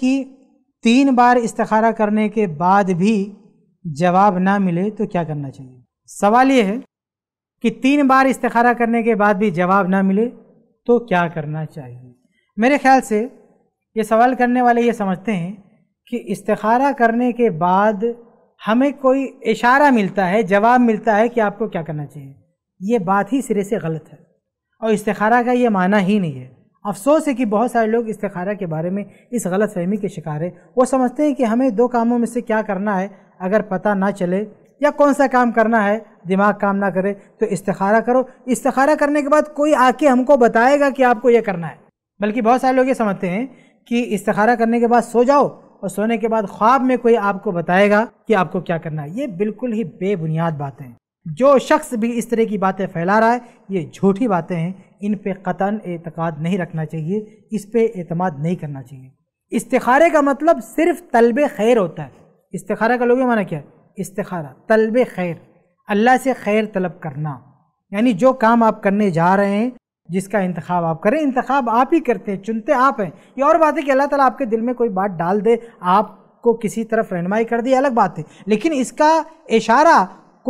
कि तीन बार इस्तारा करने के बाद भी जवाब ना मिले तो क्या करना चाहिए सवाल ये है कि तीन बार इस्तारा करने के बाद भी जवाब ना मिले तो क्या करना चाहिए मेरे ख्याल से ये सवाल करने वाले ये समझते हैं कि इस्तारा करने के बाद हमें कोई इशारा मिलता है जवाब मिलता है कि आपको क्या करना चाहिए ये बात ही सिरे से गलत है और इस्तारा का ये माना ही नहीं है अफसोस है कि बहुत सारे लोग इस्तारा के बारे में इस गलत फहमी के शिकार है वो समझते हैं कि हमें दो कामों में से क्या करना है अगर पता ना चले या कौन सा काम करना है दिमाग काम ना करे तो इस्तारा करो इस्तारा करने के बाद कोई आके हमको बताएगा कि आपको ये करना है बल्कि बहुत सारे लोग ये समझते हैं कि इस्तारा करने के बाद सो जाओ और सोने के बाद ख्वाब में कोई आपको बताएगा कि आपको क्या करना है ये बिल्कुल ही बेबुनियाद बातें हैं जो शख्स भी इस तरह की बातें फैला रहा है ये झूठी बातें हैं इन पर कतन एतक़ाद नहीं रखना चाहिए इस पर अतमाद नहीं करना चाहिए इस्तारे का मतलब सिर्फ तलब खैर होता है इस्तारा का लोगों माना क्या है इस्तारा तलब खैर अल्लाह से खैर तलब करना यानी जो काम आप करने जा रहे हैं जिसका इंतखब आप करें इंतखब आप ही करते हैं चुनते आप हैं ये और बात है कि अल्लाह ताला आपके दिल में कोई बात डाल दे आपको किसी तरफ रहनमाई कर दी अलग बात है लेकिन इसका इशारा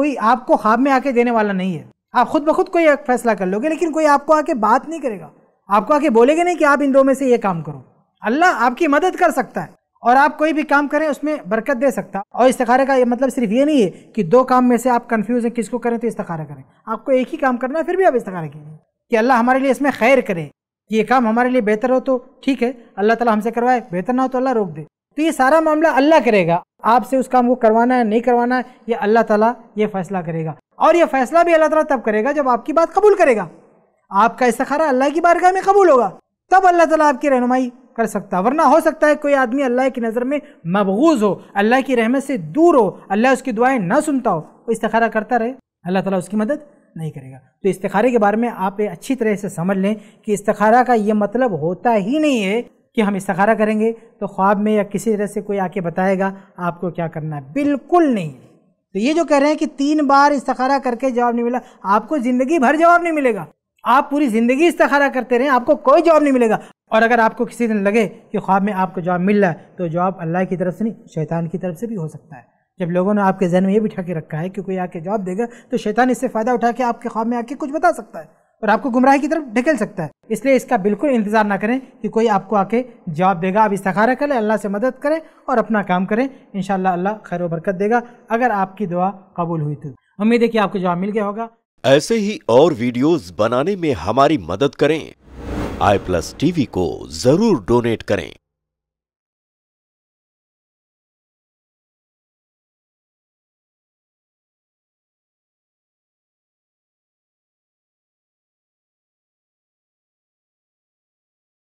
कोई आपको ख्वाब में आके देने वाला नहीं है आप खुद ब खुद कोई फैसला कर लोगे लेकिन कोई आपको आके बात नहीं करेगा आपको आके बोलेगे नहीं कि आप इन दो में से ये काम करो अल्लाह आपकी मदद कर सकता है और आप कोई भी काम करें उसमें बरकत दे सकता और इस्तखारे का ये मतलब सिर्फ ये नहीं है कि दो काम में से आप कन्फ्यूज हैं किसको करें तो इस्तखारा करें आपको एक ही काम करना है फिर भी आप इस्तखारा कीजिए कि अल्लाह हमारे लिए इसमें खैर करे कि ये काम हमारे लिए बेहतर हो तो ठीक है अल्लाह ताला हमसे करवाए बेहतर ना हो तो अल्लाह रोक दे तो ये सारा मामला अल्लाह करेगा आपसे उस काम को करवाना है नहीं करवाना है ये अल्लाह ताला ये फैसला करेगा और यह फैसला भी अल्लाह तब करेगा जब आपकी बात कबूल करेगा आपका इस्तखारा अल्लाह की बारगाह में कबूल होगा तब अल्लाह तला आपकी रहनुमाई कर सकता है वरना हो सकता है कोई आदमी अल्लाह की नज़र में मबगूज़ हो अल्लाह की रहमत से दूर हो अल्लाह उसकी दुआएं ना सुनता हो वो इस्तखारा करता रहे अल्लाह ताला उसकी मदद नहीं करेगा तो इस्तखारे के बारे में आप अच्छी तरह से समझ लें कि इस्तखारा का ये मतलब होता ही नहीं है कि हम इस्तखारा करेंगे तो ख्वाब में या किसी तरह से कोई आके बताएगा आपको क्या करना है बिल्कुल नहीं तो ये जो कह रहे हैं कि तीन बार इस्तखारा करके जवाब नहीं मिला आपको ज़िंदगी भर जवाब नहीं मिलेगा आप पूरी ज़िंदगी इस्तखारा करते रहें आपको कोई जवाब नहीं मिलेगा और अगर आपको किसी दिन लगे कि ख्वाब में आपको जवाब मिल रहा है तो जवाब अल्लाह की तरफ से नहीं शैतान की तरफ से भी हो सकता है जब लोगों ने आपके जहन में ये बिठा के रखा है कि कोई आके जवाब देगा तो शैतान इससे फ़ायदा उठा के आपके ख्वाब में आके कुछ बता सकता है और आपको गुमराह की तरफ ढकेल सकता है इसलिए इसका बिल्कुल इंतजार ना करें कि कोई आपको आके जवाब देगा आप इस्तारा करें अल्लाह से मदद करें और अपना काम करें इन अल्लाह खैर बरकत देगा अगर आपकी दुआ कबूल हुई तो उम्मीद है कि आपको जवाब मिल गया होगा ऐसे ही और वीडियोस बनाने में हमारी मदद करें आई प्लस टीवी को जरूर डोनेट करें